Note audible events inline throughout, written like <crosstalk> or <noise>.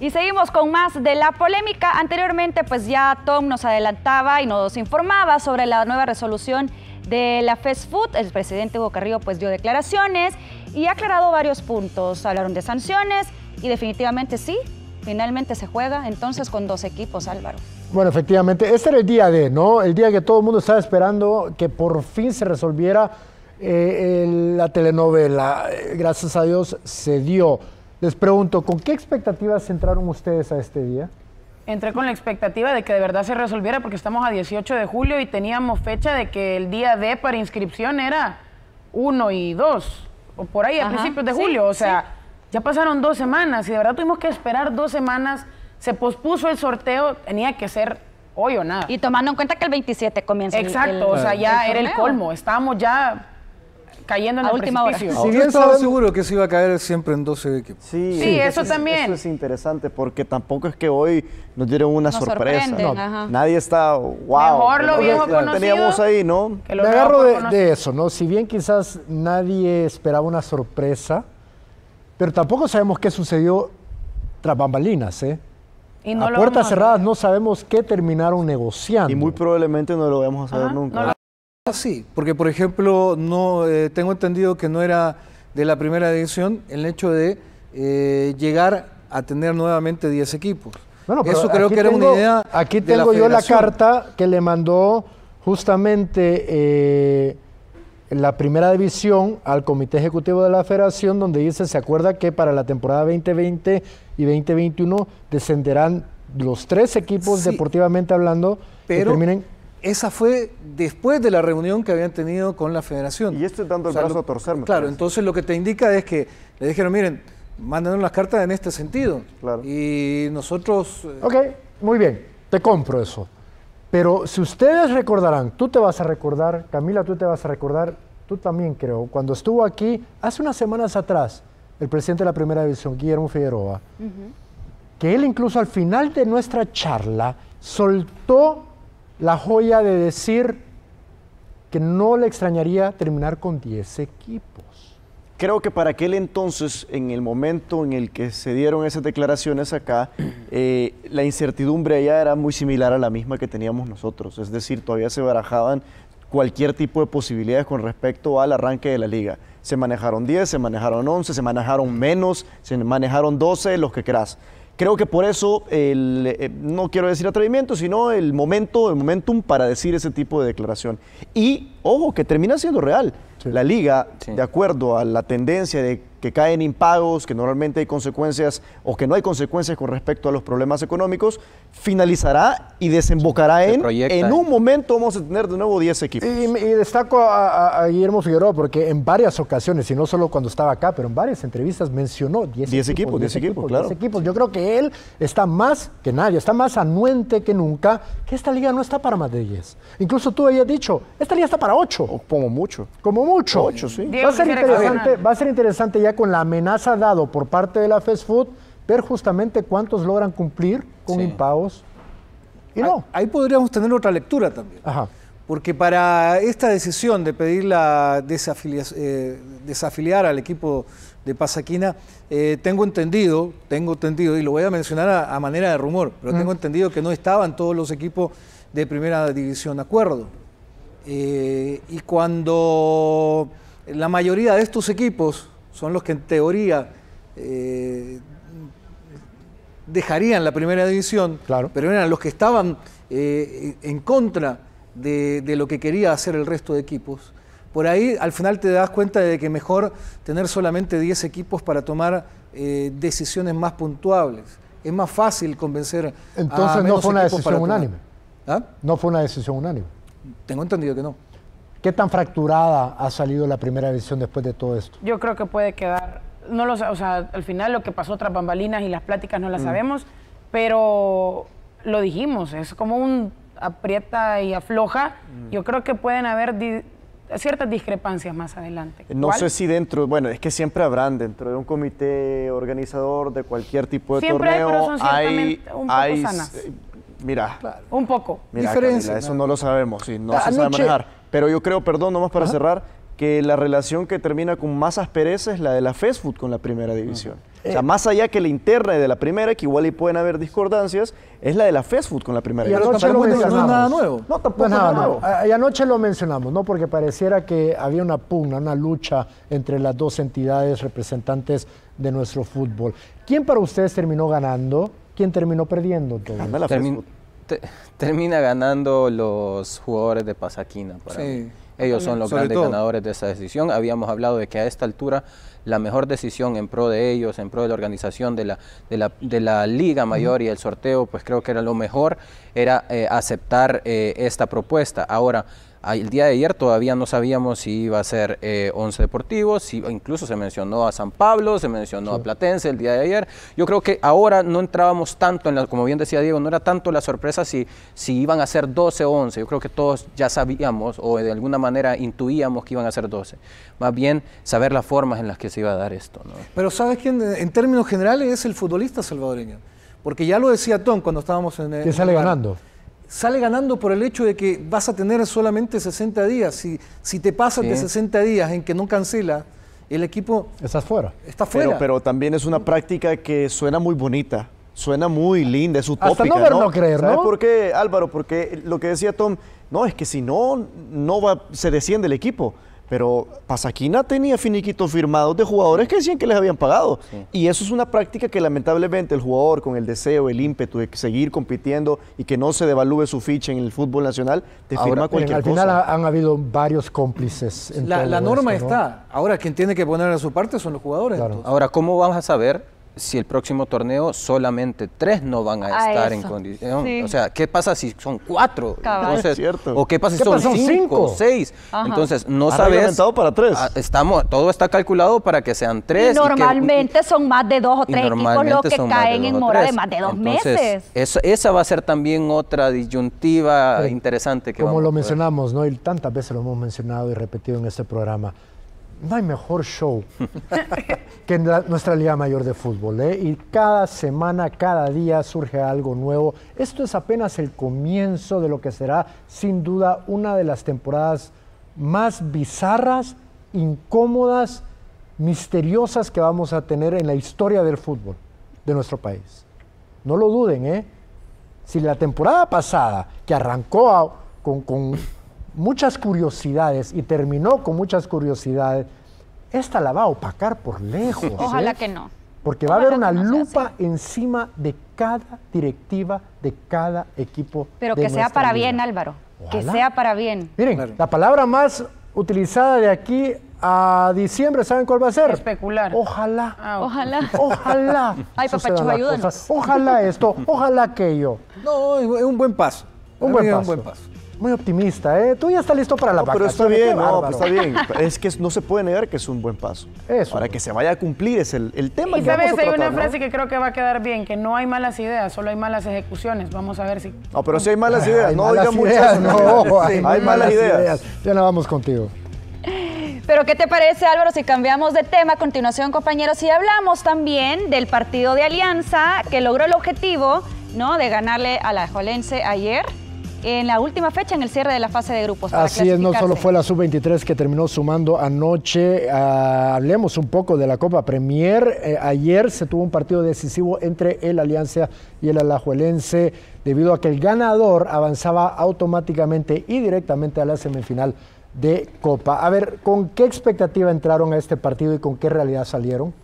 Y seguimos con más de la polémica. Anteriormente, pues ya Tom nos adelantaba y nos informaba sobre la nueva resolución de la Fast El presidente Hugo Carrillo pues dio declaraciones y ha aclarado varios puntos. Hablaron de sanciones y definitivamente sí, finalmente se juega entonces con dos equipos, Álvaro. Bueno, efectivamente, este era el día de, ¿no? El día que todo el mundo estaba esperando que por fin se resolviera eh, la telenovela. Gracias a Dios se dio. Les pregunto, ¿con qué expectativas entraron ustedes a este día? Entré con la expectativa de que de verdad se resolviera porque estamos a 18 de julio y teníamos fecha de que el día D para inscripción era 1 y 2, o por ahí a principios de julio. o sea, ya pasaron dos semanas y de verdad tuvimos que esperar dos semanas. Se pospuso el sorteo, tenía que ser hoy o nada. Y tomando en cuenta que el 27 comienza Exacto, o sea, ya era el colmo. Estábamos ya cayendo en la última Si bien estaba seguro que se iba a caer siempre en 12 equipos. Sí, eso, también. Eso es interesante porque tampoco es que hoy nos dieron una sorpresa. nadie está, wow. Mejor lo viejo conocido. Teníamos ahí, ¿no? Me agarro de, eso, ¿no? Si bien quizás nadie esperaba una sorpresa, pero tampoco sabemos qué sucedió tras bambalinas, ¿eh? a puertas cerradas no sabemos qué terminaron negociando. Y muy probablemente no lo vamos a saber nunca. Ah, sí, porque por ejemplo, no eh, tengo entendido que no era de la primera división el hecho de eh, llegar a tener nuevamente 10 equipos. Bueno, Eso creo que era una idea. Aquí tengo yo la carta que le mandó justamente eh, la primera división al Comité Ejecutivo de la Federación, donde dice: se acuerda que para la temporada 2020 y 2021 descenderán los tres equipos deportivamente hablando pero, terminen esa fue después de la reunión que habían tenido con la federación. Y esto es dando el brazo a torcer, Claro, entonces lo que te indica es que le dijeron, miren, mándanos las cartas en este sentido. Claro. Y nosotros... Eh, ok, muy bien, te compro eso. Pero si ustedes recordarán, tú te vas a recordar, Camila, tú te vas a recordar, tú también creo, cuando estuvo aquí hace unas semanas atrás el presidente de la primera división, Guillermo Figueroa, que él incluso al final de nuestra charla soltó la joya de decir que no le extrañaría terminar con 10 equipos. Creo que para aquel entonces, en el momento en el que se dieron esas declaraciones acá, <clears throat> eh, la incertidumbre allá era muy similar a la misma que teníamos nosotros. Es decir, todavía se barajaban cualquier tipo de posibilidades con respecto al arranque de la liga. Se manejaron 10, se manejaron 11, se manejaron menos, se manejaron 12, los que querás. Creo que por eso, eh, no quiero decir atrevimiento, sino el momento, el momentum para decir ese tipo de declaración. Y, ojo, que termina siendo real. La liga, de acuerdo a la tendencia de que caen impagos, que normalmente hay consecuencias o que no hay consecuencias con respecto a los problemas económicos, finalizará y desembocará en, en un momento vamos a tener de nuevo 10 equipos. Y, destaco a, Guillermo Figueroa porque en varias ocasiones, y no solo cuando estaba acá, pero en varias entrevistas mencionó 10, 10 equipos. 10 equipos, claro. 10 equipos. Yo creo que él está más que nadie, está más anuente que nunca, que esta liga no está para más de 10. Incluso tú habías dicho, esta liga está para 8. como mucho. Como mucho. 8, sí. va va a ser interesante ya con la amenaza dado por parte de la fast food, ver justamente cuántos logran cumplir con impagos y no. Ahí, podríamos tener otra lectura también. Porque para esta decisión de pedir la eh, desafiliar al equipo de Pasaquina, eh, tengo entendido, tengo entendido, y lo voy a mencionar a, manera de rumor, pero tengo entendido que no estaban todos los equipos de primera división de acuerdo. Eh, y cuando la mayoría de estos equipos son los que en teoría eh, dejarían la primera división, pero eran los que estaban eh, en contra de, lo que quería hacer el resto de equipos. Por ahí al final te das cuenta de que mejor tener solamente 10 equipos para tomar eh, decisiones más puntuables. Es más fácil convencer Entonces a Entonces no fue una decisión unánime. ¿Ah? No fue una decisión unánime. Tengo entendido que no. ¿Qué tan fracturada ha salido la primera edición después de todo esto? Yo creo que puede quedar, no lo, o sea, al final lo que pasó tras bambalinas y las pláticas no las mm. sabemos, pero lo dijimos, es como un aprieta y afloja. Mm. Yo creo que pueden haber ciertas discrepancias más adelante. No sé si dentro, bueno, es que siempre habrán dentro de un comité organizador de cualquier tipo de torneo. Hay, hay, eh, Mira, un poco. Mira, eso no lo sabemos, sí, no ah, se sabe manejar. Pero yo creo, perdón, nomás para cerrar, que la relación que termina con más aspereza es la de la Facebook con la primera división. O eh. sea, más allá que la interna y de la primera, que igual y pueden haber discordancias, es la de la Facebook con la primera y división. Anoche lo mencionamos. No nada nuevo. No, tampoco Y anoche lo mencionamos, ¿no? Porque pareciera que había una pugna, una lucha entre las dos entidades representantes de nuestro fútbol. ¿Quién para ustedes terminó ganando? ¿Quién terminó perdiendo todo? la termina ganando los jugadores de Pasaquina. Ellos son los grandes ganadores de esa decisión. Habíamos hablado de que a esta altura la mejor decisión en pro de ellos, en pro de la organización de la, de la, Liga Mayor y el sorteo, pues creo que era lo mejor, era eh, aceptar eh, esta propuesta. Ahora, el día de ayer todavía no sabíamos si iba a ser eh, Once Deportivos, si, incluso se mencionó a San Pablo, se mencionó a Platense el día de ayer. Yo creo que ahora no entrábamos tanto en la, como bien decía Diego, no era tanto la sorpresa si, si iban a ser 12 o 11. Yo creo que todos ya sabíamos o de alguna manera intuíamos que iban a ser 12. Más bien saber las formas en las que se iba a dar esto. Pero sabes quién, en, términos generales es el futbolista salvadoreño. Porque ya lo decía Tom cuando estábamos en... Que sale ganando sale ganando por el hecho de que vas a tener solamente 60 días. Si, si te pasas de 60 días en que no cancela, el equipo... Estás fuera. Está fuera. Pero, también es una práctica que suena muy bonita suena muy linda, es utópica. Hasta no ver, no, no creer, ¿no? por Álvaro? Porque lo que decía Tom, no, es que si no, no va, se desciende el equipo. Pero Pasaquina tenía finiquitos firmados de jugadores que decían que les habían pagado. Y eso es una práctica que lamentablemente el jugador con el deseo, el ímpetu de seguir compitiendo y que no se devalúe su ficha en el fútbol nacional, te firma cualquier cosa. Al final han habido varios cómplices. la, norma está. Ahora quien tiene que poner a su parte son los jugadores. Ahora, ¿cómo vamos a saber si el próximo torneo solamente tres no van a, estar en condición. O sea, ¿qué pasa si son cuatro? o qué pasa si son, cinco, o seis. Entonces, no Ahora sabes. para tres. Ah, estamos, todo está calculado para que sean tres. normalmente son más de dos o tres equipos los que caen en mora de más de dos meses. esa va a ser también otra disyuntiva interesante que Como lo mencionamos, ¿no? Y tantas veces lo hemos mencionado y repetido en este programa no hay mejor show que en nuestra Liga Mayor de Fútbol. ¿eh? Y cada semana, cada día surge algo nuevo. Esto es apenas el comienzo de lo que será, sin duda, una de las temporadas más bizarras, incómodas, misteriosas que vamos a tener en la historia del fútbol de nuestro país. No lo duden, ¿eh? Si la temporada pasada, que arrancó con muchas curiosidades y terminó con muchas curiosidades, esta la va a opacar por lejos. <laughs> Ojalá que no. Porque va a haber una lupa encima de cada directiva, de cada equipo. Pero que sea para bien, Álvaro. Que sea para bien. Miren, la palabra más utilizada de aquí a diciembre, ¿saben cuál va a ser? Especular. Ojalá. Ah, ojalá. <laughs> Ojalá. Ay, papacho, Ojalá esto, ojalá aquello. No, es un buen paso. Un buen paso. Un buen paso muy optimista, ¿eh? Tú ya estás listo para la no, Pero está ¿eh? bien, no, pues está bien. <laughs> Es que no se puede negar que es un buen paso. Eso. Para que se vaya a cumplir es el, el tema. Y que vamos a hay una frase que creo que va a quedar bien, que no hay malas ideas, solo hay malas ejecuciones. Vamos a ver si... No, pero sí hay malas ideas. no malas muchas, no. hay, malas, ideas. Ya no vamos contigo. Pero ¿qué te parece Álvaro si cambiamos de tema a continuación compañeros y hablamos también del partido de Alianza que logró el objetivo ¿no? de ganarle a la Jolense ayer en la última fecha, en el cierre de la fase de grupos. Así es, no solo fue la sub-23 que terminó sumando anoche. Ah, hablemos un poco de la Copa Premier. Eh, ayer se tuvo un partido decisivo entre el Alianza y el Alajuelense, debido a que el ganador avanzaba automáticamente y directamente a la semifinal de Copa. A ver, ¿con qué expectativa entraron a este partido y con qué realidad salieron?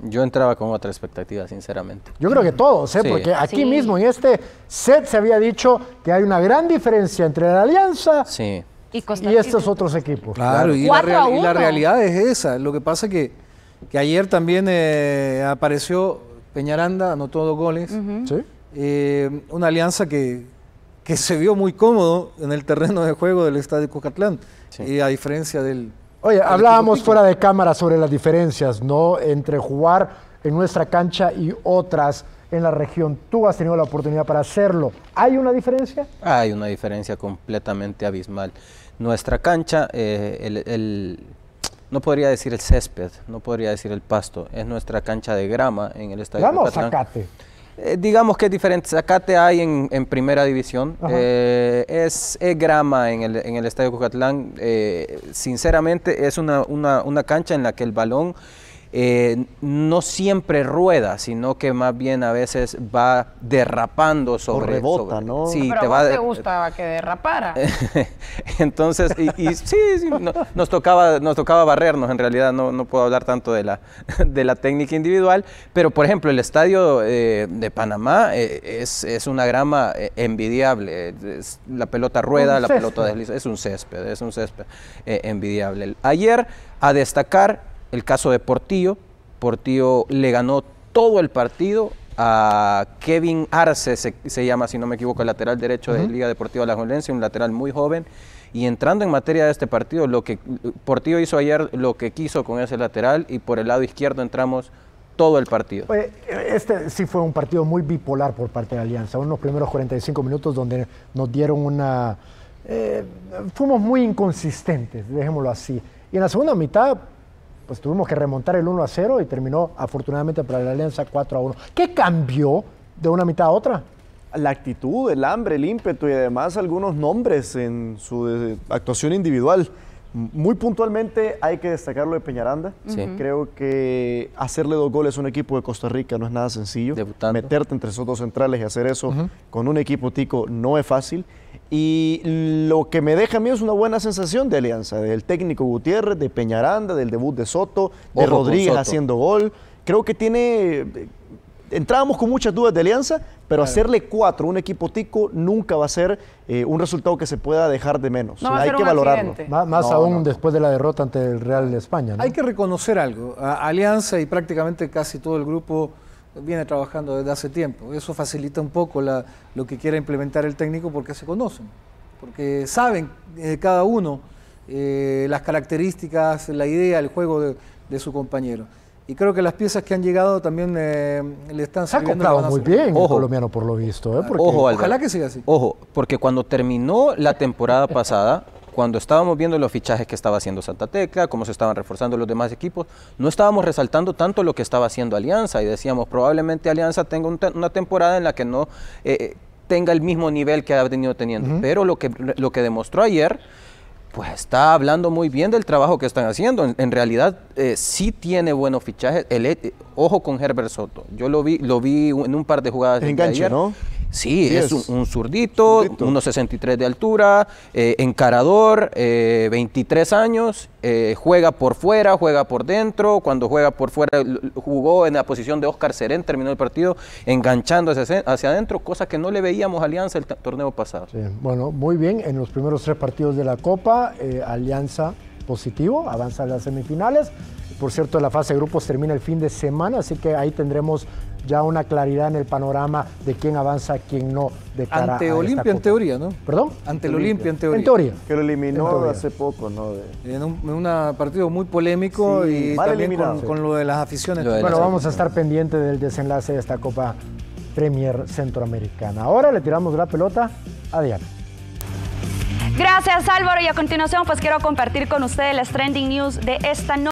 Yo entraba con otra expectativa, sinceramente. Yo creo que todos, ¿eh? porque aquí mismo en este set se había dicho que hay una gran diferencia entre la Alianza y, estos otros equipos. Claro, Y, la realidad es esa. Lo que pasa que, que ayer también eh, apareció Peñaranda, anotó dos goles. Eh, una Alianza que, que se vio muy cómodo en el terreno de juego del Estadio y a diferencia del Oye, hablábamos fuera de cámara sobre las diferencias, ¿no? Entre jugar en nuestra cancha y otras en la región. Tú has tenido la oportunidad para hacerlo. ¿Hay una diferencia? Hay una diferencia completamente abismal. Nuestra cancha, eh, el, no podría decir el césped, no podría decir el pasto, es nuestra cancha de grama en el estadio. Vamos, sacate. Eh, digamos que es diferente. te hay en, primera división. Eh, es, grama en el, en el Estadio Cucatlán. Eh, sinceramente, es una, cancha en la que el balón no siempre rueda, sino que más bien a veces va derrapando sobre. O rebota, te gustaba que derrapara. <laughs> <laughs> Entonces, y, sí, nos, tocaba, nos tocaba barrernos, en realidad no, puedo hablar tanto de la, <laughs> de la técnica individual, pero por ejemplo, el estadio eh, de Panamá eh, es, es, una grama eh, envidiable, la pelota rueda, la pelota desliza, es un césped, es un césped envidiable. Ayer, a destacar el caso de Portillo, Portillo le ganó todo el partido a Kevin Arce, se, llama, si no me equivoco, el lateral derecho de de Liga Deportiva La Jolencia, un lateral muy joven. Y entrando en materia de este partido, lo que Portillo hizo ayer lo que quiso con ese lateral y por el lado izquierdo entramos todo el partido. Este sí fue un partido muy bipolar por parte de Alianza. Unos primeros 45 minutos donde nos dieron una... Eh, fuimos muy inconsistentes, dejémoslo así. Y en la segunda mitad pues tuvimos que remontar el 1 a 0 y terminó afortunadamente para la Alianza 4 a 1. ¿Qué cambió de una mitad a otra? La actitud, el hambre, el ímpetu y además algunos nombres en su eh, actuación individual. Muy puntualmente hay que destacarlo de Peñaranda. Creo que hacerle dos goles a un equipo de Costa Rica no es nada sencillo. Meterte entre esos dos centrales y hacer eso con un equipo tico no es fácil. Y lo que me deja a mí es una buena sensación de alianza, del técnico Gutiérrez, de Peñaranda, del debut de Soto, de Rodríguez haciendo gol. Creo que tiene... Eh, entrábamos con muchas dudas de alianza, pero hacerle cuatro a un equipo tico nunca va a ser eh, un resultado que se pueda dejar de menos. hay que valorarlo. Más, aún después de la derrota ante el Real de España. Hay que reconocer algo. Alianza y prácticamente casi todo el grupo viene trabajando desde hace tiempo. Eso facilita un poco lo que quiera implementar el técnico porque se conocen, porque saben eh, cada uno eh, las características, la idea, el juego de su compañero. Y creo que las piezas que han llegado también eh, le están Se ha comprado muy bien ojo, el colombiano, por lo visto. ¿eh? Ah, ojalá que siga así. Ojo, porque cuando terminó la temporada pasada, cuando estábamos viendo los fichajes que estaba haciendo Santa Tecla, cómo se estaban reforzando los demás equipos, no estábamos resaltando tanto lo que estaba haciendo Alianza y decíamos, probablemente Alianza tenga una temporada en la que no eh, tenga el mismo nivel que ha venido teniendo. Pero lo que, lo que demostró ayer pues está hablando muy bien del trabajo que están haciendo. En, realidad eh, sí tiene buenos fichajes. El, eh, ojo con Herbert Soto. Yo lo vi, lo vi en un par de jugadas. Enganche, ayer. ¿no? Sí, es un, zurdito, 1.63 de altura, eh, encarador, 23 eh, años, eh, juega por fuera, juega por dentro. Cuando juega por fuera, jugó en la posición de Oscar Serén, terminó el partido enganchando hacia, adentro, cosa que no le veíamos a Alianza el torneo pasado. Bueno, muy bien, en los primeros tres partidos de la Copa, Alianza positivo, avanza a las semifinales. Por cierto, la fase de grupos termina el fin de semana, así que ahí tendremos ya una claridad en el panorama de quién avanza, quién no. De cara ante Olimpia en teoría, ¿no? ¿Perdón? Ante el Olimpia en teoría. Que lo eliminó hace poco, ¿no? En un, partido muy polémico y también con, lo de las aficiones. bueno, vamos a estar pendientes del desenlace de esta Copa Premier Centroamericana. Ahora le tiramos la pelota a Diana. Gracias Álvaro y a continuación pues quiero compartir con ustedes las trending news de esta noche.